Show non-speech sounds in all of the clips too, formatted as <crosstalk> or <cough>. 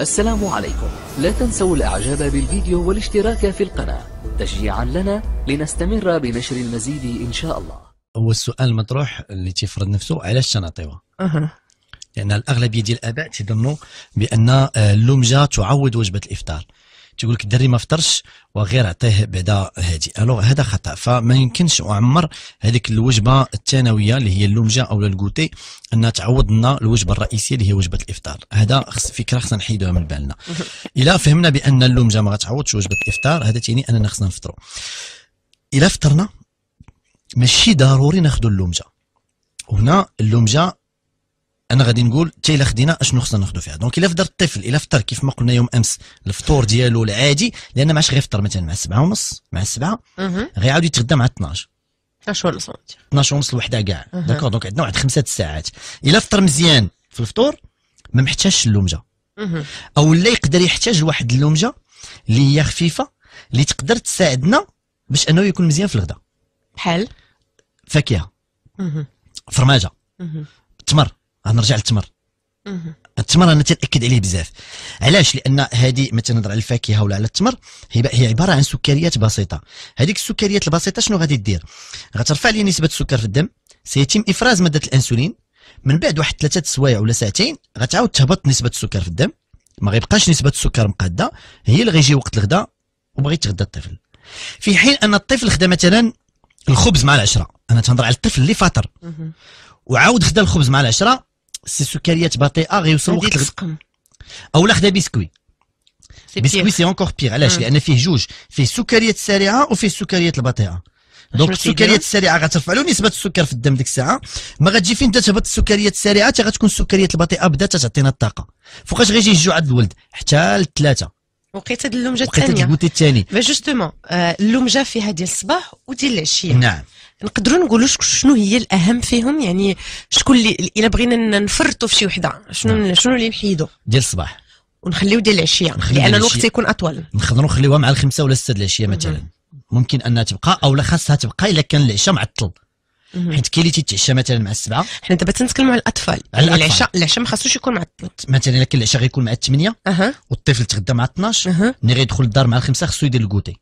السلام عليكم لا تنسوا الاعجاب بالفيديو والاشتراك في القناة تشجيعا لنا لنستمر بنشر المزيد ان شاء الله هو السؤال المطروح اللي تفرض نفسه علاش تنعطيوها أه. لان الاغلبيه ديال الاباء تظنوا بان آه، اللمجه تعود وجبه الافطار تيقول لك الدري ما فطرش وغير عطيه بعدا هادي الوغ هذا خطا فما يمكنش اعمر هذيك الوجبه الثانويه اللي هي اللومجه او الكوتي انها تعوض لنا الوجبه الرئيسيه اللي هي وجبه الافطار هذا خص فكره خصنا نحيدوها من بالنا <laughs> الا فهمنا بان اللومجه ما غتعوضش وجبه الافطار هذا تيعني اننا خصنا نفطروا الا فطرنا ماشي ضروري ناخذ اللومجه وهنا اللومجه انا غادي نقول حتى الا خدينا اشنو خصنا ناخذ فيها دونك الا فطر الطفل الا فطر كيف ما قلنا يوم امس الفطور ديالو العادي لان ما عادش غيفطر مثلا مع السبعة ونص مع السبعة غيعاود يتغدى مع 12 12 ونص 12 ونص الوحده كاع داكور دونك عندنا واحد خمسة ساعات الا فطر مزيان في الفطور ما محتاجش اللومجه او لا يقدر يحتاج لواحد اللومجه اللي هي خفيفه اللي تقدر تساعدنا باش انه يكون مزيان في الغداء بحال فاكهه فرماجه تمر غنرجع للتمر التمر انا تناكد عليه بزاف علاش لان هذه ما تنهضر على الفاكهه ولا على التمر هي عباره عن سكريات بسيطه هذيك السكريات البسيطه شنو غادي دير غترفع لي نسبه السكر في الدم سيتم افراز ماده الانسولين من بعد واحد ثلاثه سوايع ولا ساعتين غتعاود تهبط نسبه السكر في الدم ما غيبقاش نسبه السكر مقاده هي اللي غيجي وقت الغداء وبغيت يتغدى الطفل في حين ان الطفل خدا مثلا الخبز مع العشره انا تنهضر على الطفل اللي فاطر وعاود خدا الخبز مع العشره سي سكريات بطيئه غيوصل وقت السقم او خدا بسكوي بسكوي سي اونكور بيغ علاش لان فيه جوج فيه السكريات السريعه وفيه السكريات البطيئه دونك السكريات السريعه غترفع له نسبه السكر في الدم ديك الساعه ما غتجي فين تهبط السكريات السريعه حتى غتكون السكريات البطيئه بدات تعطينا الطاقه فوقاش غيجي الجوع عند الولد حتى لثلاثه وقيت هذه اللمجه الثانيه وقيت هذه الثاني فجوستومون اللمجه فيها ديال الصباح وديال العشيه نعم نقدروا نقولوا شنو هي الاهم فيهم يعني شكون اللي الا بغينا نفرطوا في شي وحده شنو نعم. شنو اللي نحيدوا ديال الصباح ونخليو ديال العشيه لان الوقت يكون اطول نقدروا نخليوها مع الخمسه ولا السته العشيه مثلا ممكن انها تبقى او لا خاصها تبقى الا كان العشاء معطل حيت كاين اللي تيتعشى مثلا مع السبعه حنا دابا تنتكلموا على الاطفال على العشاء العشاء ما خاصوش يكون مع مثلا كان العشاء غيكون مع الثمانيه أه. والطفل تغدى مع 12 أه. ملي غيدخل الدار مع الخمسه خصو يدير الكوتي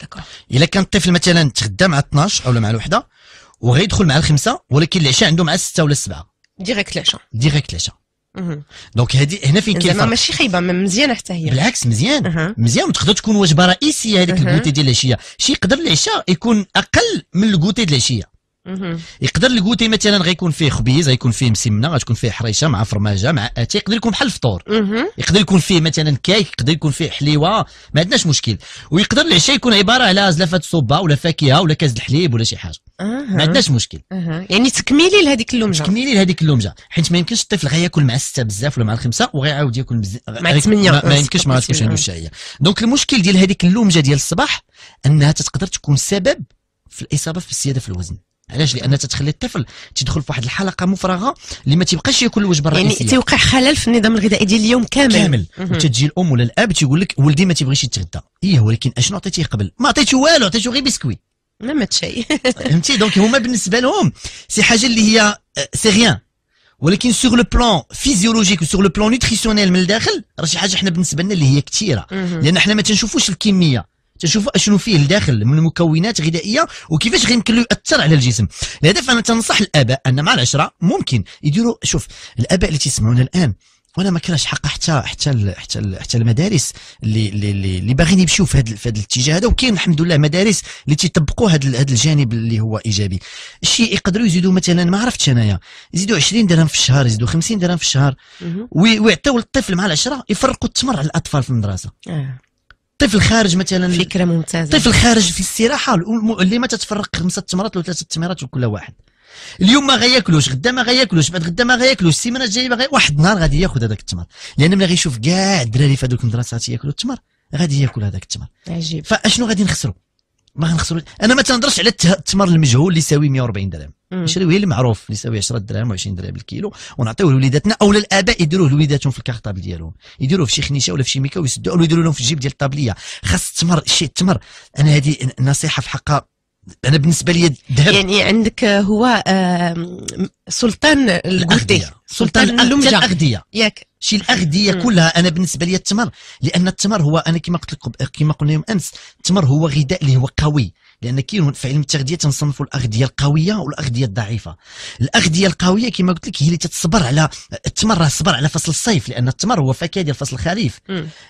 داكور الا كان الطفل مثلا تغدى مع 12 اولا مع الوحده وغيدخل مع الخمسه ولكن العشاء عنده مع السته ولا السبعه ديريكت العشاء ديريكت العشاء دونك هادي هنا فين كاين زعما ماشي خايبه مزيانه حتى هي بالعكس مزيان مزيان وتقدر تكون وجبه رئيسيه هذيك الكوتي ديال العشيه شي يقدر العشاء يكون اقل من الكوتي ديال العشيه يقدر الكوتي مثلا غيكون فيه خبيز غيكون فيه مسمنه غتكون فيه حريشه مع فرماجه مع اتي يقدر يكون بحال الفطور يقدر يكون فيه مثلا كيك يقدر يكون فيه حليوه ما عندناش مشكل ويقدر العشاء يكون عباره على زلافه صوبه ولا فاكهه ولا كاس الحليب ولا شي حاجه ما عندناش مشكل يعني تكميلي لهذيك اللومجه تكميلي لهذيك اللومجه حيت ما يمكنش الطفل غياكل مع السته بزاف ولا مع الخمسه وغيعاود ياكل بز... مع الثمانيه ما, يمكنش ما غاتكونش عنده الشهيه دونك المشكل ديال هذيك اللومجه ديال الصباح انها تقدر تكون سبب في الاصابه في السياده في الوزن علاش لان تتخلي الطفل تدخل في واحد الحلقه مفرغه اللي ما تيبقاش ياكل الوجبه يعني الرئيسيه يعني تيوقع خلل في النظام الغذائي ديال اليوم كامل كامل وتتجي الام ولا الاب تيقول لك ولدي ما تيبغيش يتغدى ايه ولكن اشنو عطيتيه قبل ما عطيتو والو عطيتو غير بسكوي ما مات شيء <laughs> فهمتي دونك هما بالنسبه لهم سي حاجه اللي هي آه، سي غيان ولكن سوغ لو بلان فيزيولوجيك وسوغ لو بلان نوتريسيونيل من الداخل راه شي حاجه حنا بالنسبه لنا اللي هي كثيره لان حنا ما تنشوفوش الكميه تشوف شنو فيه لداخل من مكونات غذائيه وكيفاش غيمكن له ياثر على الجسم الهدف انا تنصح الاباء ان مع العشره ممكن يديروا شوف الاباء اللي تسمعونا الان وانا ما كرهش حق حتى حتى حتى حتى المدارس اللي اللي اللي باغيين يمشيو في هذا في هذا الاتجاه هذا وكاين الحمد لله مدارس اللي تيطبقوا هذا هذا الجانب اللي هو ايجابي الشيء يقدروا يزيدوا مثلا ما عرفتش انايا يزيدوا 20 درهم في الشهر يزيدوا 50 درهم في الشهر ويعطيو للطفل مع العشره يفرقوا التمر على الاطفال في المدرسه آه. طفل خارج مثلا فكره ممتازه طفل خارج في استراحه المعلمه تتفرق خمسه تمرات ولا ثلاثه تمرات لكل واحد اليوم ما غياكلوش غدا ما غياكلوش بعد غدا ما غياكلوش السيمانه الجايه غي... واحد النهار غادي ياخذ هذاك التمر لان ملي غيشوف كاع الدراري في هذوك المدرسات ياكلوا التمر غادي ياكل هذاك التمر عجيب فاشنو غادي نخسروا ما غنخسروا انا ما تنهضرش على التمر المجهول اللي يساوي 140 درهم نشريوه اللي معروف اللي يساوي 10 دراهم و20 درهم بالكيلو ونعطيوه لوليداتنا او الاباء يديروه لوليداتهم في الكارطابل ديالهم يديروه في شي خنيشه ولا في شي ميكا ويسدوه ولا يديروا لهم في الجيب ديال الطابليه خاص التمر شي التمر انا هذه نصيحه في حقها انا بالنسبه لي الذهب يعني عندك آه، هو آه، سلطان الأغذية سلطان اللمجه الاغذيه ياك شي الاغذيه كلها انا بالنسبه لي التمر لان التمر هو انا كما قلت لكم كما قلنا يوم امس التمر هو غذاء اللي هو قوي لان كاين في علم التغذيه تنصنفوا الاغذيه القويه والاغذيه الضعيفه الاغذيه القويه كما قلت لك هي اللي تتصبر على التمر راه صبر على فصل الصيف لان التمر هو فاكهه ديال فصل الخريف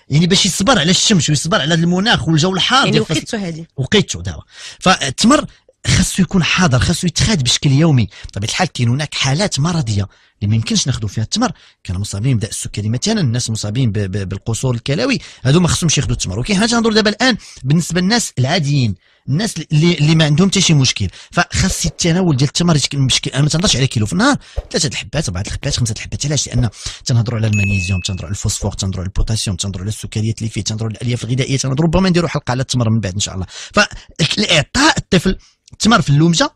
يعني باش يصبر على الشمس ويصبر على المناخ والجو الحار يعني وقيته هذه وقيته دابا فالتمر خاصو يكون حاضر خاصو يتخاد بشكل يومي بطبيعه الحال كاين هناك حالات مرضيه اللي ما يمكنش ناخذوا فيها التمر كانوا مصابين بداء السكري مثلا الناس مصابين بالقصور الكلوي هادو ما خصهمش ياخذوا التمر ولكن حنا تنهضروا دابا الان بالنسبه للناس العاديين الناس اللي اللي ما عندهم حتى شي مشكل فخاص التناول ديال التمر بشكل انا ما تنهضرش على كيلو في النهار ثلاثه الحبات اربعه الحبات خمسه الحبات علاش لان تنهضروا على المغنيزيوم تنهضروا على الفوسفور تنهضروا على البوتاسيوم تنهضروا على السكريات اللي فيه تنهضروا على الالياف الغذائيه تنهضروا ربما نديروا حلقه على التمر من بعد ان شاء الله فإعطاء الطفل التمر في اللومجه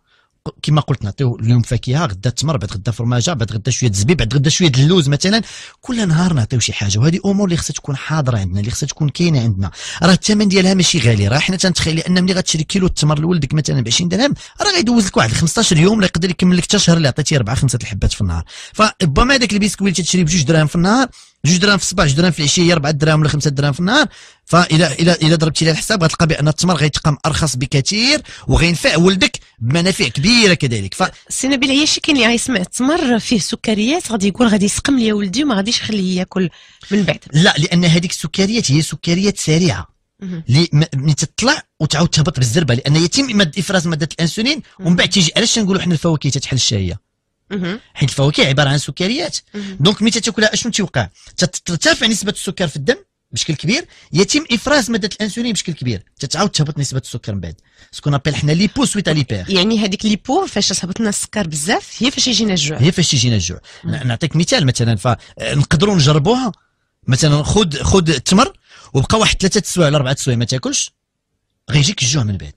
كما قلت نعطيو اليوم فاكهه غدا التمر بعد غدا فرماجه بعد غدا شويه الزبيب بعد غدا شويه اللوز مثلا كل نهار نعطيو شي حاجه وهذه امور اللي خصها تكون حاضره عندنا اللي خصها تكون كاينه عندنا راه الثمن ديالها ماشي غالي راه حنا تنتخيل ان ملي غتشري كيلو التمر لولدك مثلا ب 20 درهم راه غيدوز لك واحد 15 يوم اللي يقدر يكمل لك حتى شهر اللي عطيتيه اربعه خمسه الحبات في النهار فربما هذاك البيسكويت تشري بجوج درهم دراهم في النهار جوج درهم في الصباح جوج درهم في العشيه 4 دراهم ولا 5 دراهم في النهار فاذا الى الى ضربتي لها الحساب غتلقى بان التمر غيتقام ارخص بكثير وغينفع ولدك بمنافع كبيره كذلك ف سي نبيل هي شي كاين اللي غيسمع التمر فيه سكريات غادي يقول غادي يسقم لي ولدي وما غاديش يخليه ياكل من بعد لا لان هذيك السكريات هي سكريات سريعه اللي ملي تطلع وتعاود تهبط بالزربه لان يتم افراز ماده الانسولين ومن بعد تيجي علاش نقولوا حنا الفواكه تتحل الشهيه حيت الفواكه عباره عن سكريات دونك ملي تاكلها اشنو تيوقع ترتفع نسبه السكر في الدم بشكل كبير يتم افراز ماده الانسولين بشكل كبير تتعاود تهبط نسبه السكر من بعد سكون ابيل حنا ليبو سويت ليبير يعني هذيك ليبو فاش تهبط لنا السكر بزاف هي فاش يجينا الجوع هي فاش يجينا الجوع نعطيك مثال مثلا فنقدروا نجربوها مثلا خذ خذ التمر وبقى واحد ثلاثه سوايع ولا اربعه سوايع ما تاكلش غيجيك الجوع من بعد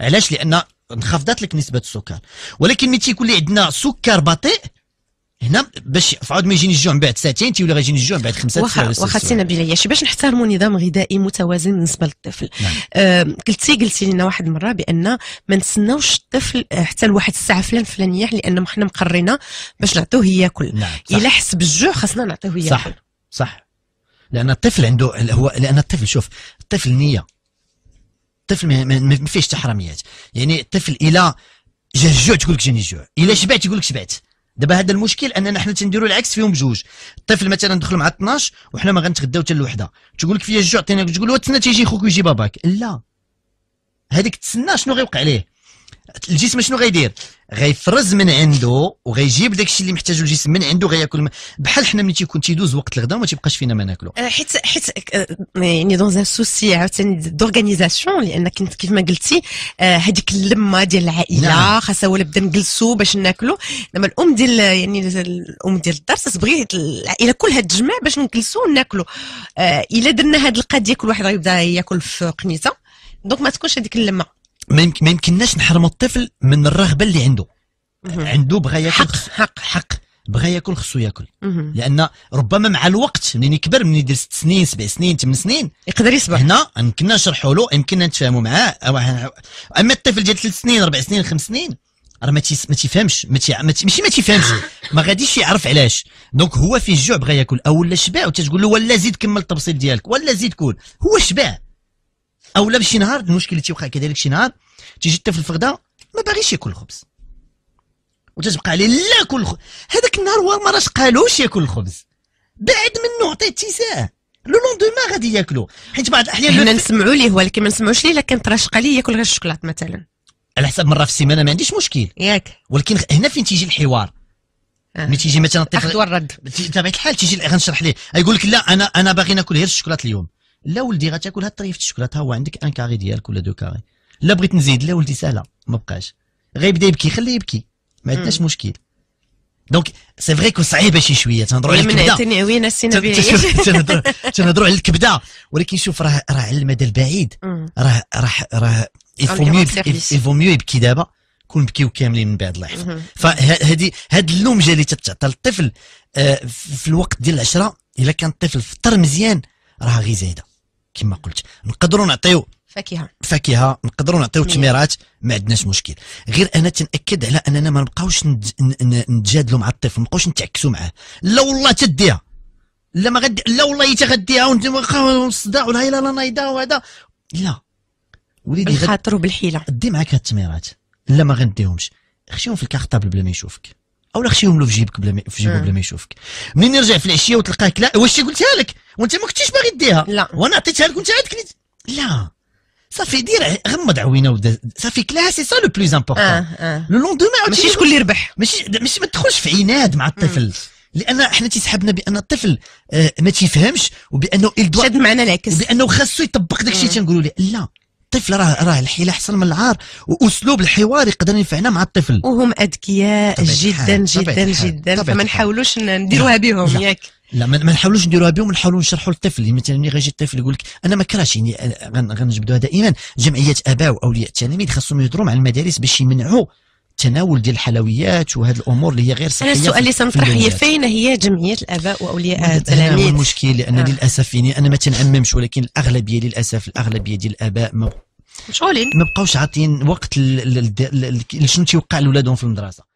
علاش لان انخفضت لك نسبه السكر ولكن ملي تيكون لي عندنا سكر بطيء هنا باش عاود ما يجيني الجوع من بعد ساعتين تيولي غيجيني الجوع من بعد خمسه واخا واخا سي نبيل ياشي باش نحترموا نظام غذائي متوازن بالنسبه للطفل نعم. قلتي قلتي لنا واحد المره بان ما نتسناوش الطفل آه، حتى لواحد الساعه فلان فلانيه لان حنا مقرينا باش نعطيوه ياكل نعم. الا حس بالجوع خاصنا نعطيوه ياكل صح صح لان الطفل عنده هو لان الطفل شوف الطفل نيه الطفل ما فيهش تحرميات يعني الطفل الى جا الجوع تقول لك جاني الجوع الى شبعت يقول لك شبعت دابا هذا المشكل اننا حنا تنديروا العكس فيهم بجوج الطفل مثلا دخل مع 12 وحنا ما غنتغداو حتى الوحده تقول لك فيا الجوع تقول له تسنى تيجي خوك ويجي باباك لا هذيك تسنى شنو غيوقع ليه الجسم شنو غيدير غيفرز من عنده وغيجيب داكشي اللي محتاجه الجسم من عنده غياكل بحال حنا ملي تيكون تيدوز وقت الغداء وما تيبقاش فينا ما ناكلو أه، حيت حيت يعني دون ان سوسي عاوتاني دورغانيزاسيون لان كنت كيف ما قلتي هذيك أه، اللمه ديال العائله نعم. خاصها ولا بدا نجلسوا باش ناكلو لما الام ديال يعني الام ديال الدار تبغي العائله كلها تجمع باش نجلسوا وناكلوا الا درنا هذه القضيه كل واحد غيبدا ياكل في قنيته دونك ما تكونش هذيك اللمه ما يمكنناش نحرم الطفل من الرغبه اللي عنده عنده بغى ياكل حق حق حق بغى ياكل خصو ياكل لان ربما مع الوقت منين يكبر منين يدير ست سنين سبع سنين ثمان سنين يقدر يصبح هنا يمكننا نشرحوا له يمكننا نتفاهموا معاه اما الطفل ديال ثلاث سنين اربع سنين خمس سنين راه ما ما تيفهمش ماشي ما تيفهمش ما غاديش يعرف علاش دونك هو فيه الجوع بغى ياكل او ولا شبع وتتقول له ولا زيد كمل التبسيط ديالك ولا زيد كول هو شبع او لا شي نهار المشكل اللي تيوقع كذلك شي نهار تيجي حتى في الفغده ما باغيش ياكل الخبز وتتبقى عليه لا كل الخبز هذاك النهار هو ما راش قالوش ياكل الخبز بعد منه عطيه اتساع لو لوندوما غادي ياكلو حيت بعض الاحيان حنا نسمعوا ليه ولكن ما نسمعوش ليه الا كان تراشق عليه ياكل غير الشوكولات مثلا على حسب مره في السيمانه ما عنديش مشكل ياك ولكن هنا فين تيجي الحوار آه. ملي تيجي مثلا الطفل اخذ والرد بطبيعه الحال تيجي غنشرح ليه يقول لك لا انا انا باغي ناكل غير الشوكولات اليوم لا ولدي غتاكل هاد الطريف الشوكولاته هو عندك ان كاري ديالك ولا دو كاري لا بغيت نزيد لا ولدي سهله ما بقاش غيبدا يبكي خليه يبكي ما عندناش مشكل دونك سي فري كو صعيبه شي شويه تنهضروا على الكبده عوينه تنهضروا على الكبده ولكن شوف راه راه على المدى البعيد راه راه راه يفو ميو يبكي دابا كون بكيو كاملين من بعد الله يحفظ فهذه هاد اللومجه اللي تتعطى للطفل آه، في الوقت ديال العشره الا كان الطفل فطر مزيان راه غي زايده كما قلت نقدروا نعطيو فاكهه فاكهه نقدروا نعطيو تميرات ما عندناش مشكل غير انا تناكد على اننا ما نبقاوش نتجادلوا مع الطفل ما نبقاوش نتعكسوا معاه لا والله تديها لا ما غدي لا والله حتى غديها ونصدع ولا لا لا نايضه وهذا لا وليدي بالخاطر وبالحيله دي معاك هاد التميرات لا ما غنديهمش خشيهم في الكارطابل بلا ما يشوفك او خشيهم له في جيبك بلا في جيبه بلا ما يشوفك منين يرجع في العشيه وتلقاه كلا واش قلتها لك وانت ما كنتيش باغي ديها لا وانا عطيتها لك وانت عاد كنت لا صافي دير غمض عوينه صافي كلاها سي سا لو بلوز امبورطون آه آه. لو لوندوما ماشي شكون اللي يربح ماشي ماشي ما تدخلش في عناد مع الطفل لان احنا تيسحبنا بان الطفل آه ما تيفهمش وبانه شاد معنا العكس بانه خاصو يطبق داك الشيء تنقولوا ليه لا الطفل راه راه الحيل احسن من العار واسلوب الحوار يقدر ينفعنا مع الطفل وهم اذكياء جدا جدا جدا فما نحاولوش نديروها بهم ياك لا ما نحاولوش نديروها بهم نحاولوا نشرحوا للطفل يعني مثلا ملي غيجي الطفل يقول لك انا ما كرهش يعني آه، غنجبدوها دائما جمعيات اباء واولياء التلاميذ خاصهم يهضروا مع المدارس باش يمنعوا تناول ديال الحلويات وهذه الامور اللي هي غير صحيه انا السؤال اللي سنطرح هي فين هي جمعيه الاباء واولياء التلاميذ هذا هو المشكل لان آه. للاسف يعني انا ما تنعممش ولكن الاغلبيه للاسف الاغلبيه ديال الاباء ما مشغولين ما بقاوش عاطين وقت شنو تيوقع لولادهم في المدرسه